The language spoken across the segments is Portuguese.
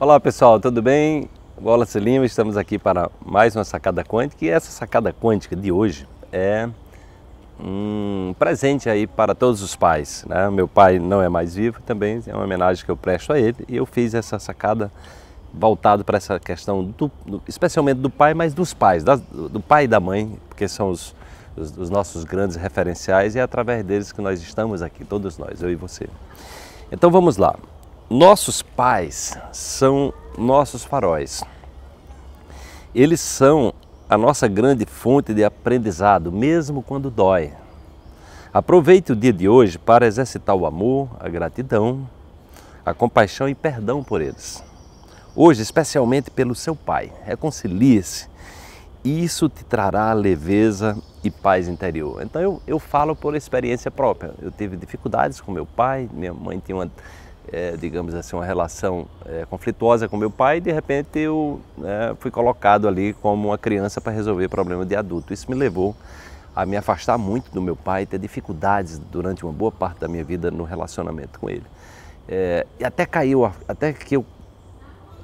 Olá pessoal, tudo bem? Wallace Lima, estamos aqui para mais uma sacada quântica e essa sacada quântica de hoje é um presente aí para todos os pais. Né? Meu pai não é mais vivo, também é uma homenagem que eu presto a ele e eu fiz essa sacada voltado para essa questão, do, do, especialmente do pai, mas dos pais, da, do pai e da mãe, porque são os, os, os, nossos grandes referenciais e é através deles que nós estamos aqui, todos nós, eu e você. Então vamos lá. Nossos pais são nossos faróis. Eles são a nossa grande fonte de aprendizado, mesmo quando dói. Aproveite o dia de hoje para exercitar o amor, a gratidão, a compaixão e perdão por eles. Hoje, especialmente pelo seu pai. Reconcilie-se. Isso te trará leveza e paz interior. Então eu, eu falo por experiência própria. Eu tive dificuldades com meu pai, minha mãe tinha uma é, digamos assim, uma relação é, conflituosa com meu pai e de repente eu é, fui colocado ali como uma criança para resolver problema de adulto. Isso me levou a me afastar muito do meu pai, ter dificuldades durante uma boa parte da minha vida no relacionamento com ele. É, e até caiu, até que eu,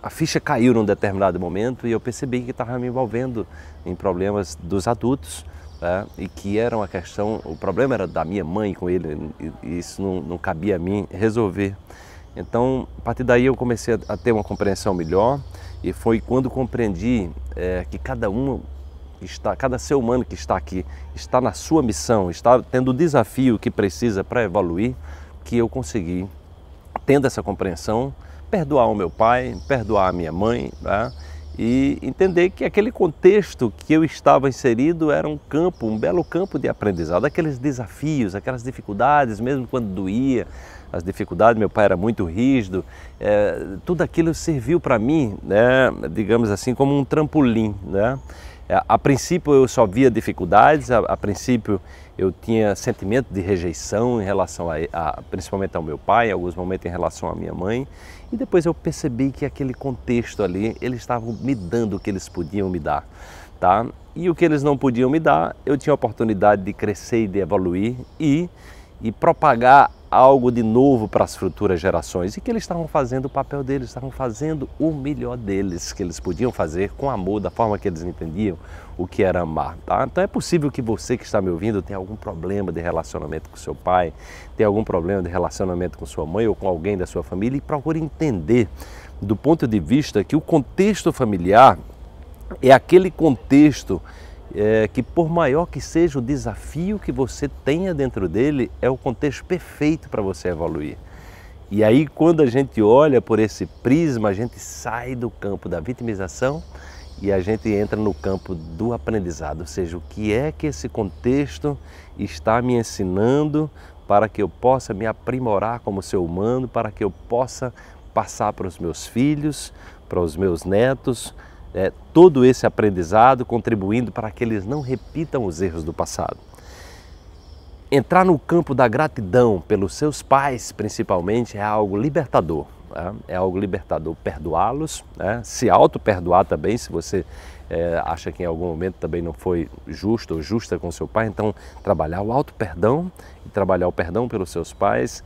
a ficha caiu num determinado momento e eu percebi que estava me envolvendo em problemas dos adultos Tá? e que era uma questão, o problema era da minha mãe com ele, e isso não, não cabia a mim resolver. Então, a partir daí eu comecei a, ter uma compreensão melhor, e foi quando compreendi é, que cada um está, cada ser humano que está aqui, está na sua missão, está tendo o desafio que precisa para evoluir, que eu consegui, tendo essa compreensão, perdoar o meu pai, perdoar a minha mãe, tá? e entender que aquele contexto que eu estava inserido era um campo, um belo campo de aprendizado, aqueles desafios, aquelas dificuldades, mesmo quando doía, as dificuldades, meu pai era muito rígido, é, tudo aquilo serviu para mim, né, digamos assim, como um trampolim. Né? Eh, a princípio eu só via dificuldades, a, a princípio eu tinha sentimento de rejeição em relação a, a, principalmente ao meu pai, em alguns momentos em relação à minha mãe, e depois eu percebi que aquele contexto ali, eles estavam me dando o que eles podiam me dar, tá? E o que eles não podiam me dar, eu tinha a oportunidade de crescer e de evoluir e e propagar algo de novo para as futuras gerações e que eles estavam fazendo o papel deles, estavam fazendo o melhor deles que eles podiam fazer com amor, da forma que eles entendiam o que era amar. Tá? Então é possível que você que está me ouvindo tenha algum problema de relacionamento com seu pai, tenha algum problema de relacionamento com sua mãe ou com alguém da sua família e procure entender do ponto de vista que o contexto familiar é aquele contexto é, que por maior que seja o desafio que você tenha dentro dele, é o contexto perfeito para você evoluir. E aí, quando a gente olha por esse prisma, a gente sai do campo da vitimização e a gente entra no campo do aprendizado, ou seja, o que é que esse contexto está me ensinando para que eu possa me aprimorar como ser humano, para que eu possa passar para os meus filhos, para os meus netos, é, todo esse aprendizado, contribuindo para que eles não repitam os erros do passado. Entrar no campo da gratidão pelos seus pais, principalmente, é algo libertador. Né? É algo libertador perdoá-los, né? se auto-perdoar também, se você é, acha que em algum momento também não foi justo ou justa com seu pai, então trabalhar o auto-perdão e trabalhar o perdão pelos seus pais,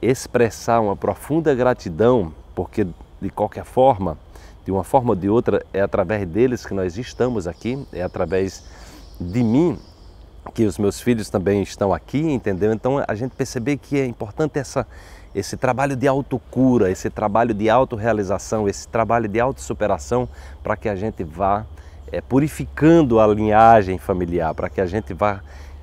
expressar uma profunda gratidão, porque de qualquer forma de uma forma ou de outra, é através deles que nós estamos aqui, é através de mim que os meus filhos também estão aqui, entendeu? Então a gente perceber que é importante essa, esse trabalho de autocura, esse trabalho de autorrealização, esse trabalho de autossuperação para que a gente vá é, purificando a linhagem familiar, para que a gente vá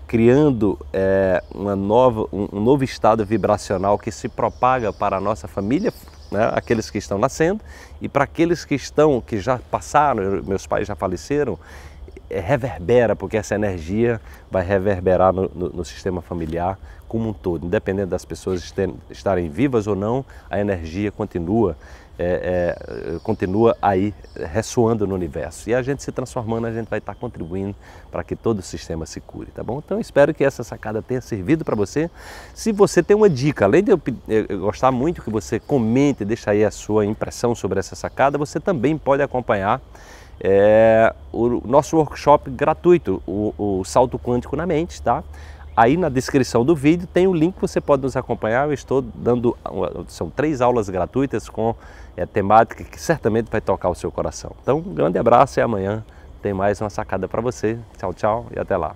criando é, uma nova, um, um novo estado vibracional que se propaga para a nossa família né? aqueles que estão nascendo e para aqueles que estão que já passaram, meus pais já faleceram é, reverbera, porque essa energia vai reverberar no, no, no sistema familiar como um todo, independente das pessoas estarem vivas ou não, a energia continua é, é, continua aí ressoando no universo. E a gente se transformando, a gente vai estar contribuindo para que todo o sistema se cure, tá bom? Então espero que essa sacada tenha servido para você. Se você tem uma dica, além de eu, eu gostar muito que você comente, deixe aí a sua impressão sobre essa sacada, você também pode acompanhar é, o nosso workshop gratuito, o, o Salto Quântico na Mente, tá? Aí na descrição do vídeo tem o um link que você pode nos acompanhar. Eu estou dando, são três aulas gratuitas com é, temática que certamente vai tocar o seu coração. Então, um grande abraço e amanhã tem mais uma sacada para você. Tchau, tchau e até lá.